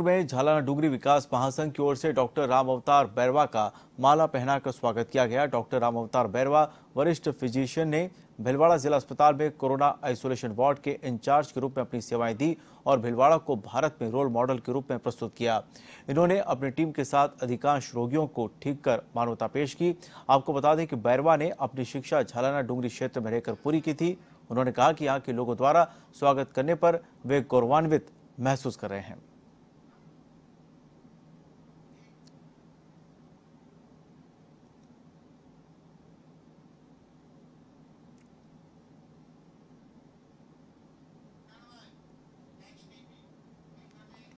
में झालाना डुगरी विकास महासंघ की ओर से डॉक्टर राम अवतार बैरवा का माला पहनाकर स्वागत किया गया डॉक्टर राम अवतार बैरवा वरिष्ठ फिजिशियन ने भिलवाड़ा जिला अस्पताल में कोरोना आइसोलेशन वार्ड के इंचार्ज के रूप में अपनी सेवाएं दी और भिलवाड़ा को भारत में रोल मॉडल के रूप में प्रस्तुत किया इन्होंने अपनी टीम के साथ अधिकांश रोगियों को ठीक कर मानवता पेश की आपको बता दें कि बैरवा ने अपनी शिक्षा झालाना डूंगरी क्षेत्र में रहकर पूरी की थी उन्होंने कहा कि यहाँ के लोगों द्वारा स्वागत करने पर वे गौरवान्वित महसूस कर रहे हैं